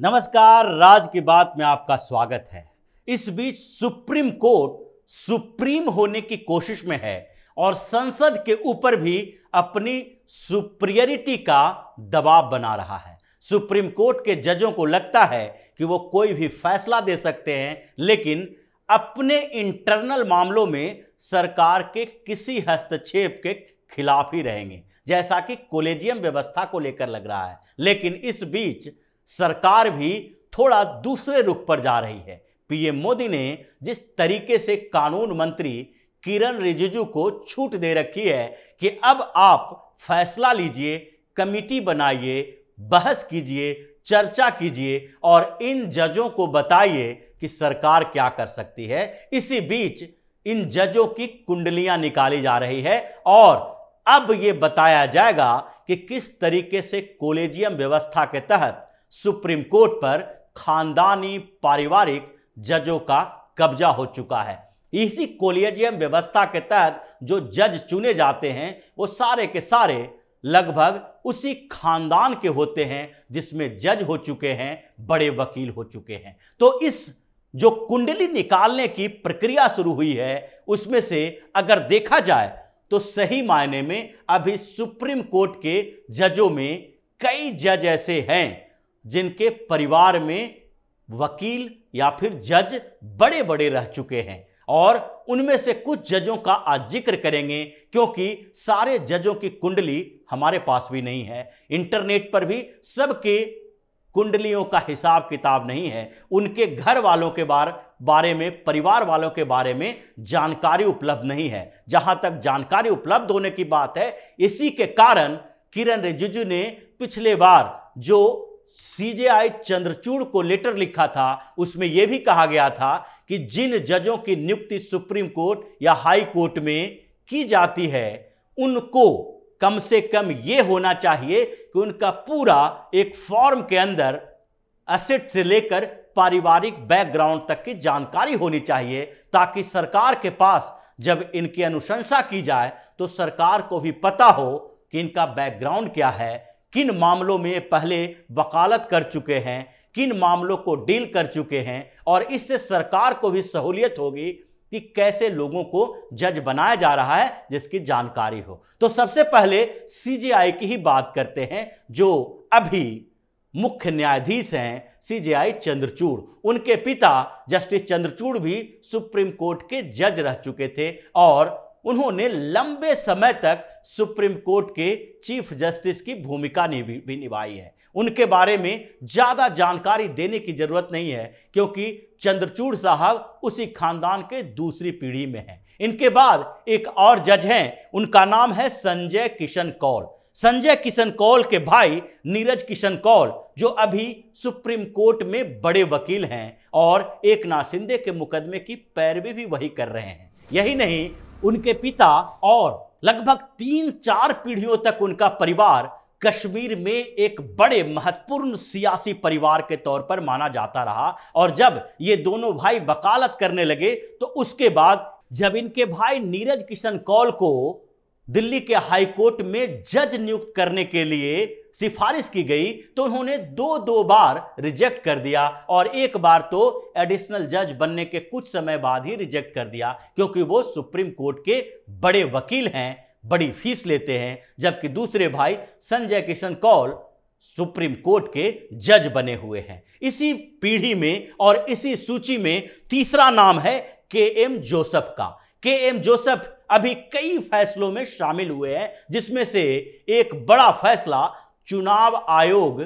नमस्कार राज की बात में आपका स्वागत है इस बीच सुप्रीम कोर्ट सुप्रीम होने की कोशिश में है और संसद के ऊपर भी अपनी सुप्रियरिटी का दबाव बना रहा है सुप्रीम कोर्ट के जजों को लगता है कि वो कोई भी फैसला दे सकते हैं लेकिन अपने इंटरनल मामलों में सरकार के किसी हस्तक्षेप के खिलाफ ही रहेंगे जैसा कि कोलेजियम व्यवस्था को लेकर लग रहा है लेकिन इस बीच सरकार भी थोड़ा दूसरे रुख पर जा रही है पीएम मोदी ने जिस तरीके से कानून मंत्री किरण रिजिजू को छूट दे रखी है कि अब आप फैसला लीजिए कमिटी बनाइए बहस कीजिए चर्चा कीजिए और इन जजों को बताइए कि सरकार क्या कर सकती है इसी बीच इन जजों की कुंडलियां निकाली जा रही है और अब ये बताया जाएगा कि किस तरीके से कोलेजियम व्यवस्था के तहत सुप्रीम कोर्ट पर खानदानी पारिवारिक जजों का कब्जा हो चुका है इसी कोलियजियम व्यवस्था के तहत जो जज चुने जाते हैं वो सारे के सारे लगभग उसी खानदान के होते हैं जिसमें जज हो चुके हैं बड़े वकील हो चुके हैं तो इस जो कुंडली निकालने की प्रक्रिया शुरू हुई है उसमें से अगर देखा जाए तो सही मायने में अभी सुप्रीम कोर्ट के जजों में कई जज ऐसे हैं जिनके परिवार में वकील या फिर जज बड़े बड़े रह चुके हैं और उनमें से कुछ जजों का आज जिक्र करेंगे क्योंकि सारे जजों की कुंडली हमारे पास भी नहीं है इंटरनेट पर भी सबके कुंडलियों का हिसाब किताब नहीं है उनके घर वालों के बार बारे में परिवार वालों के बारे में जानकारी उपलब्ध नहीं है जहां तक जानकारी उपलब्ध होने की बात है इसी के कारण किरण रिजिजू ने पिछले बार जो सीजेआई चंद्रचूड़ को लेटर लिखा था उसमें यह भी कहा गया था कि जिन जजों की नियुक्ति सुप्रीम कोर्ट या हाई कोर्ट में की जाती है उनको कम से कम ये होना चाहिए कि उनका पूरा एक फॉर्म के अंदर असेट से लेकर पारिवारिक बैकग्राउंड तक की जानकारी होनी चाहिए ताकि सरकार के पास जब इनकी अनुशंसा की जाए तो सरकार को भी पता हो कि इनका बैकग्राउंड क्या है किन मामलों में पहले वकालत कर चुके हैं किन मामलों को डील कर चुके हैं और इससे सरकार को भी सहूलियत होगी कि कैसे लोगों को जज बनाया जा रहा है जिसकी जानकारी हो तो सबसे पहले सीजीआई की ही बात करते हैं जो अभी मुख्य न्यायाधीश हैं सीजीआई चंद्रचूड़ उनके पिता जस्टिस चंद्रचूड़ भी सुप्रीम कोर्ट के जज रह चुके थे और उन्होंने लंबे समय तक सुप्रीम कोर्ट के चीफ जस्टिस की भूमिका ने भी, भी निभाई है उनके बारे में ज़्यादा जानकारी देने की ज़रूरत नहीं है क्योंकि चंद्रचूड़ साहब उसी खानदान के दूसरी पीढ़ी में हैं इनके बाद एक और जज हैं उनका नाम है संजय किशन कौल संजय किशन कौल के भाई नीरज किशन कौल जो अभी सुप्रीम कोर्ट में बड़े वकील हैं और एक नाशिंदे के मुकदमे की पैरवी भी वही कर रहे हैं यही नहीं उनके पिता और लगभग तीन चार पीढ़ियों तक उनका परिवार कश्मीर में एक बड़े महत्वपूर्ण सियासी परिवार के तौर पर माना जाता रहा और जब ये दोनों भाई वकालत करने लगे तो उसके बाद जब इनके भाई नीरज किशन कौल को दिल्ली के हाईकोर्ट में जज नियुक्त करने के लिए सिफारिश की गई तो उन्होंने दो दो बार रिजेक्ट कर दिया और एक बार तो एडिशनल जज बनने के कुछ समय बाद ही रिजेक्ट कर दिया क्योंकि वो सुप्रीम कोर्ट के बड़े वकील हैं बड़ी फीस लेते हैं जबकि दूसरे भाई संजय किशन कौल सुप्रीम कोर्ट के जज बने हुए हैं इसी पीढ़ी में और इसी सूची में तीसरा नाम है के एम जोसफ का के एम जोसफ अभी कई फैसलों में शामिल हुए हैं जिसमें से एक बड़ा फैसला चुनाव आयोग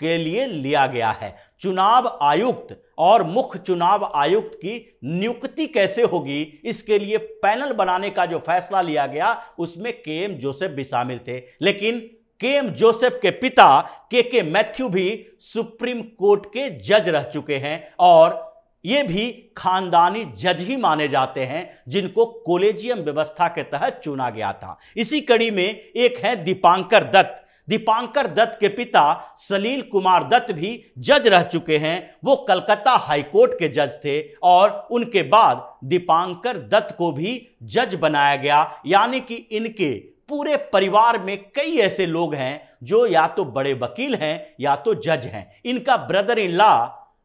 के लिए लिया गया है चुनाव आयुक्त और मुख्य चुनाव आयुक्त की नियुक्ति कैसे होगी इसके लिए पैनल बनाने का जो फैसला लिया गया उसमें के एम जोसेफ भी शामिल थे लेकिन के एम जोसेफ के पिता के के मैथ्यू भी सुप्रीम कोर्ट के जज रह चुके हैं और ये भी खानदानी जज ही माने जाते हैं जिनको कोलेजियम व्यवस्था के तहत चुना गया था इसी कड़ी में एक है दीपांकर दत्त दीपांकर दत्त के पिता सलील कुमार दत्त भी जज रह चुके हैं वो कलकत्ता हाईकोर्ट के जज थे और उनके बाद दीपांकर दत्त को भी जज बनाया गया यानी कि इनके पूरे परिवार में कई ऐसे लोग हैं जो या तो बड़े वकील हैं या तो जज हैं इनका brother in law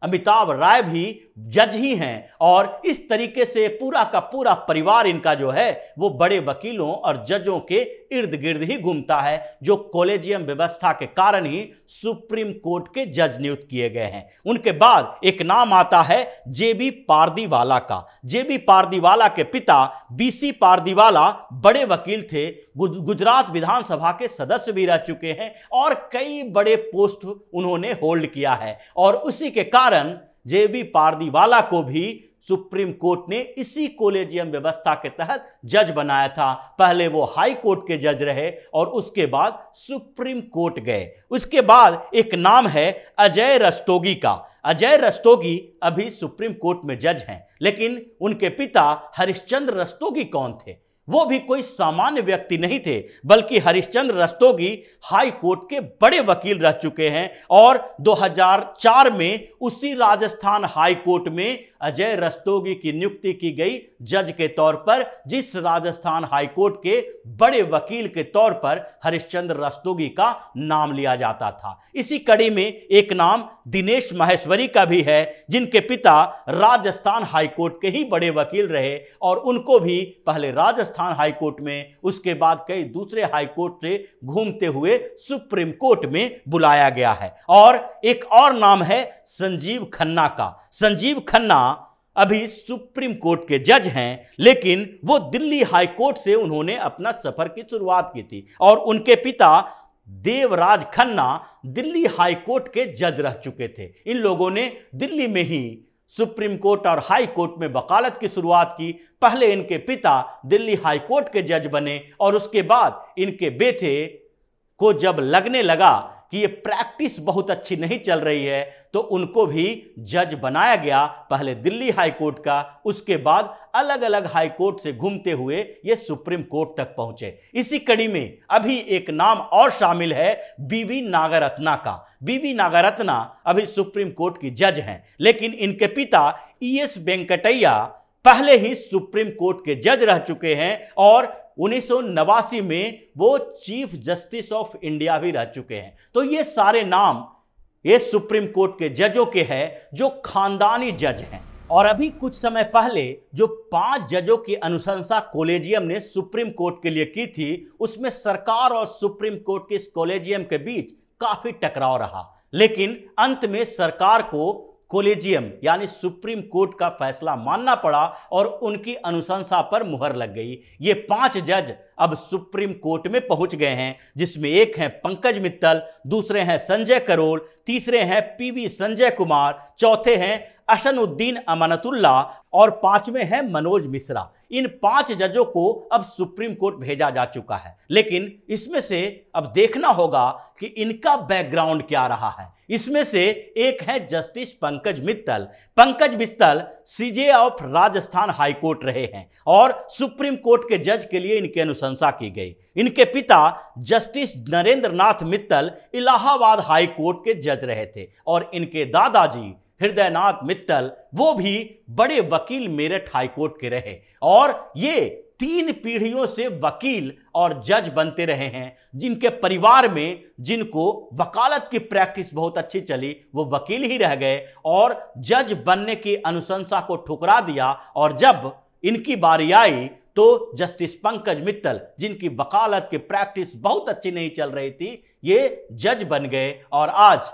Amitabh Rai भी जज ही हैं और इस तरीके से पूरा का पूरा परिवार इनका जो है वो बड़े वकीलों और जजों के इर्द गिर्द ही घूमता है जो कॉलेजियम व्यवस्था के कारण ही सुप्रीम कोर्ट के जज नियुक्त किए गए हैं उनके बाद एक नाम आता है जे बी पारदीवाला का जे बी पारदीवाला के पिता बी सी पारदीवाला बड़े वकील थे गुजरात विधानसभा के सदस्य भी रह चुके हैं और कई बड़े पोस्ट उन्होंने होल्ड किया है और उसी के कारण कारण जे बी पारदीवाला को भी सुप्रीम कोर्ट ने इसी कोलेजियम व्यवस्था के तहत जज बनाया था पहले वो हाई कोर्ट के जज रहे और उसके बाद सुप्रीम कोर्ट गए उसके बाद एक नाम है अजय रस्तोगी का अजय रस्तोगी अभी सुप्रीम कोर्ट में जज हैं लेकिन उनके पिता हरिश्चंद्र रस्तोगी कौन थे वो भी कोई सामान्य व्यक्ति नहीं थे बल्कि हरिश्चंद्र रस्तोगी हाई कोर्ट के बड़े वकील रह चुके हैं और 2004 में उसी राजस्थान हाई कोर्ट में अजय रस्तोगी की नियुक्ति की गई जज के तौर पर जिस राजस्थान हाई कोर्ट के बड़े वकील के तौर पर हरिश्चंद्र रस्तोगी का नाम लिया जाता था इसी कड़ी में एक नाम दिनेश महेश्वरी का भी है जिनके पिता राजस्थान हाईकोर्ट के ही बड़े वकील रहे और उनको भी पहले राजस्थान राजस्थान हाईकोर्ट में उसके बाद कई दूसरे हाईकोर्ट से घूमते हुए सुप्रीम कोर्ट में बुलाया गया है और एक और नाम है संजीव खन्ना का संजीव खन्ना अभी सुप्रीम कोर्ट के जज हैं लेकिन वो दिल्ली हाई कोर्ट से उन्होंने अपना सफर की शुरुआत की थी और उनके पिता देवराज खन्ना दिल्ली हाई कोर्ट के जज रह चुके थे इन लोगों ने दिल्ली में ही सुप्रीम कोर्ट और हाई कोर्ट में वकालत की शुरुआत की पहले इनके पिता दिल्ली हाई कोर्ट के जज बने और उसके बाद इनके बेटे को जब लगने लगा कि ये प्रैक्टिस बहुत अच्छी नहीं चल रही है तो उनको भी जज बनाया गया पहले दिल्ली हाई कोर्ट का उसके बाद अलग अलग हाई कोर्ट से घूमते हुए ये सुप्रीम कोर्ट तक पहुंचे इसी कड़ी में अभी एक नाम और शामिल है बीबी नागरत्ना का बीबी नागरत्ना अभी सुप्रीम कोर्ट की जज हैं लेकिन इनके पिता ई एस वेंकटैया पहले ही सुप्रीम कोर्ट के जज रह चुके हैं और उन्नीस में वो चीफ जस्टिस ऑफ इंडिया भी रह चुके हैं तो ये सारे नाम ये सुप्रीम कोर्ट के जजों के हैं जो खानदानी जज हैं और अभी कुछ समय पहले जो पांच जजों की अनुशंसा कॉलेजियम ने सुप्रीम कोर्ट के लिए की थी उसमें सरकार और सुप्रीम कोर्ट के इस कॉलेजियम के बीच काफी टकराव रहा लेकिन अंत में सरकार को कोलेजियम यानी सुप्रीम कोर्ट का फैसला मानना पड़ा और उनकी अनुशंसा पर मुहर लग गई ये पांच जज अब सुप्रीम कोर्ट में पहुंच गए हैं जिसमें एक हैं पंकज मित्तल दूसरे हैं संजय करोल तीसरे हैं पीवी संजय कुमार चौथे हैं असनुद्दीन अमानतुल्ला और पांचवें हैं मनोज मिश्रा इन पांच जजों को अब सुप्रीम कोर्ट भेजा जा चुका है लेकिन इसमें से अब देखना होगा कि इनका बैकग्राउंड क्या रहा है इसमें से एक है justice Pankaj Mittal Pankaj Mittal CJ of Rajasthan high court रहे हैं और सुप्रीम कोर्ट के जज के लिए इनकी अनुशंसा की गई इनके पिता justice Narendra Nath Mittal Allahabad high court के जज रहे थे और इनके दादाजी हृदयनाथ मित्तल वो भी बड़े वकील मेरठ हाईकोर्ट के रहे और ये तीन पीढ़ियों से वकील और जज बनते रहे हैं जिनके परिवार में जिनको वकालत की प्रैक्टिस बहुत अच्छी चली वो वकील ही रह गए और जज बनने की अनुशंसा को ठुकरा दिया और जब इनकी बारी आई तो जस्टिस पंकज मित्तल जिनकी वकालत की प्रैक्टिस बहुत अच्छी नहीं चल रही थी ये जज बन गए और आज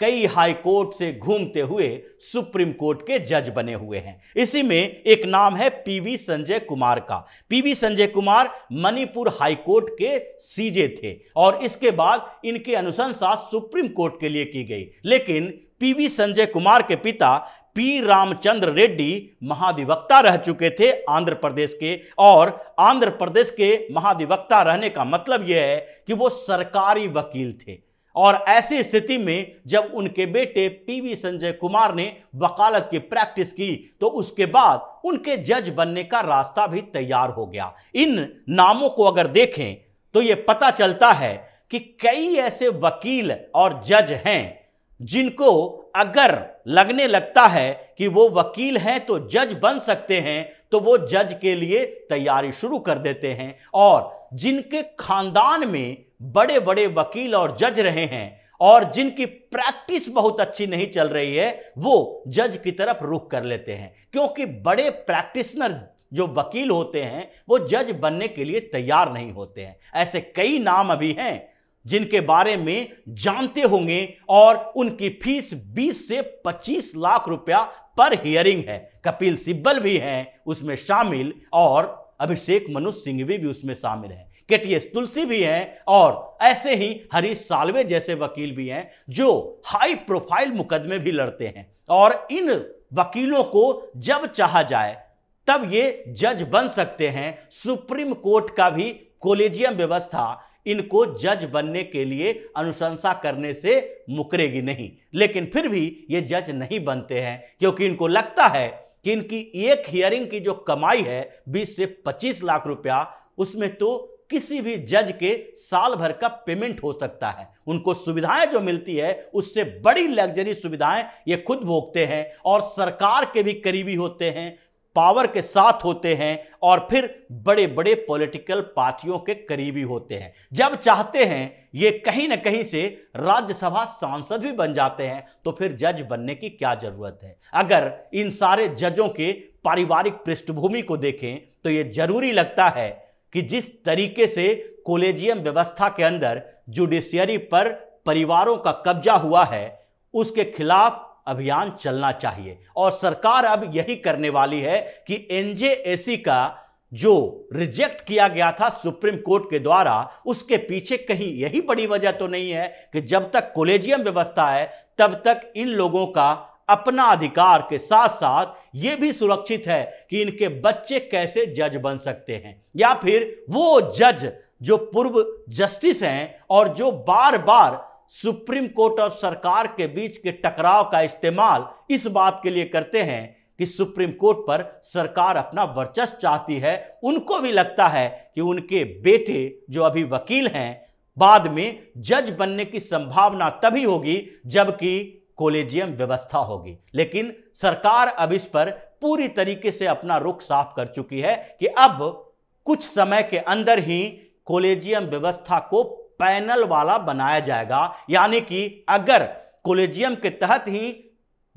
कई हाई कोर्ट से घूमते हुए सुप्रीम कोर्ट के जज बने हुए हैं इसी में एक नाम है पीवी संजय कुमार का PV Sanjay Kumar Manipur high court के सीजे थे और इसके बाद इनकी अनुशंसा सुप्रीम कोर्ट के लिए की गई लेकिन पीवी संजय कुमार के पिता पी रामचंद्र रेड्डी महाधिवक्ता रह चुके थे आंध्र प्रदेश के और आंध्र प्रदेश के महाधिवक्ता रहने का मतलब यह है कि वो सरकारी वकील थे और ऐसी स्थिति में जब उनके बेटे पीवी संजय कुमार ने वकालत की प्रैक्टिस की तो उसके बाद उनके जज बनने का रास्ता भी तैयार हो गया इन नामों को अगर देखें तो ये पता चलता है कि कई ऐसे वकील और जज हैं जिनको अगर लगने लगता है कि वो वकील हैं तो जज बन सकते हैं तो वो जज के लिए तैयारी शुरू कर देते हैं और जिनके खानदान में बड़े बड़े वकील और जज रहे हैं और जिनकी प्रैक्टिस बहुत अच्छी नहीं चल रही है वो जज की तरफ रुख कर लेते हैं क्योंकि बड़े प्रैक्टिसनर जो वकील होते हैं वो जज बनने के लिए तैयार नहीं होते हैं ऐसे कई नाम अभी हैं जिनके बारे में जानते होंगे और उनकी फीस 20 से 25 लाख रुपया पर हियरिंग है कपिल सिब्बल भी हैं उसमें शामिल और अभिषेक मनु सिंघवी भी उसमें शामिल हैं केटीएस टी एस तुलसी भी हैं और ऐसे ही हरीश सालवे जैसे वकील भी हैं जो हाई प्रोफाइल मुकदमे भी लड़ते हैं और इन वकीलों को जब चाहा जाए तब ये जज बन सकते हैं सुप्रीम कोर्ट का भी कोलेजियम व्यवस्था इनको जज बनने के लिए अनुशंसा करने से मुकरेगी नहीं लेकिन फिर भी ये जज नहीं बनते हैं क्योंकि इनको लगता है कि इनकी एक हियरिंग की जो कमाई है 20 से 25 लाख रुपया उसमें तो किसी भी जज के साल भर का पेमेंट हो सकता है उनको सुविधाएं जो मिलती है उससे बड़ी लग्जरी सुविधाएं ये खुद भोगते हैं और सरकार के भी करीबी होते हैं पावर के साथ होते हैं और फिर बड़े बड़े पॉलिटिकल पार्टियों के करीबी होते हैं जब चाहते हैं ये कहीं ना कहीं से राज्यसभा सांसद भी बन जाते हैं तो फिर जज बनने की क्या जरूरत है अगर इन सारे जजों के पारिवारिक पृष्ठभूमि को देखें तो ये जरूरी लगता है कि जिस तरीके से कोलेजियम व्यवस्था के अंदर जुडिशियरी पर परिवारों का कब्जा हुआ है उसके खिलाफ अभियान चलना चाहिए और सरकार अब यही करने वाली है कि एनजेएसी का जो रिजेक्ट किया गया था सुप्रीम कोर्ट के द्वारा उसके पीछे कहीं यही बड़ी वजह तो नहीं है कि जब तक कोलेजियम व्यवस्था है तब तक इन लोगों का अपना अधिकार के साथ साथ ये भी सुरक्षित है कि इनके बच्चे कैसे जज बन सकते हैं या फिर वो जज जो पूर्व जस्टिस हैं और जो बार बार सुप्रीम कोर्ट और सरकार के बीच के टकराव का इस्तेमाल इस बात के लिए करते हैं कि सुप्रीम कोर्ट पर सरकार अपना वर्चस्व चाहती है उनको भी लगता है कि उनके बेटे जो अभी वकील हैं बाद में जज बनने की संभावना तभी होगी जबकि कोलेजियम व्यवस्था होगी लेकिन सरकार अब इस पर पूरी तरीके से अपना रुख साफ कर चुकी है कि अब कुछ समय के अंदर ही कोलेजियम व्यवस्था को पैनल वाला बनाया जाएगा यानी कि अगर कोलेजियम के तहत ही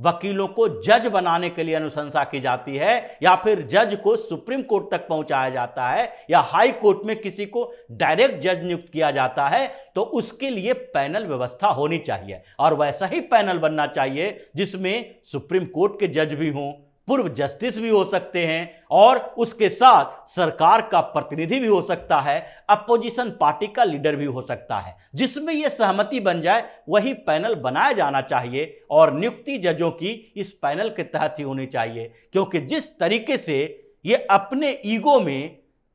वकीलों को जज बनाने के लिए अनुशंसा की जाती है या फिर जज को सुप्रीम कोर्ट तक पहुंचाया जाता है या हाई कोर्ट में किसी को डायरेक्ट जज नियुक्त किया जाता है तो उसके लिए पैनल व्यवस्था होनी चाहिए और वैसा ही पैनल बनना चाहिए जिसमें सुप्रीम कोर्ट के जज भी हों पूर्व जस्टिस भी हो सकते हैं और उसके साथ सरकार का प्रतिनिधि भी हो सकता है अपोजिशन पार्टी का लीडर भी हो सकता है जिसमें यह सहमति बन जाए वही पैनल बनाया जाना चाहिए और नियुक्ति जजों की इस पैनल के तहत ही होनी चाहिए क्योंकि जिस तरीके से ये अपने ईगो में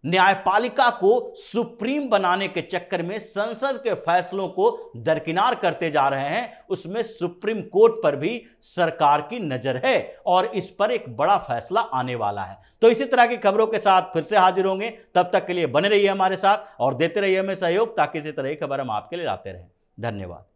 न्यायपालिका को सुप्रीम बनाने के चक्कर में संसद के फैसलों को दरकिनार करते जा रहे हैं उसमें सुप्रीम कोर्ट पर भी सरकार की नजर है और इस पर एक बड़ा फैसला आने वाला है तो इसी तरह की खबरों के साथ फिर से हाजिर होंगे तब तक के लिए बने रहिए हमारे साथ और देते रहिए हमें सहयोग ताकि इसी तरह की खबर हम आपके लिए लाते रहें धन्यवाद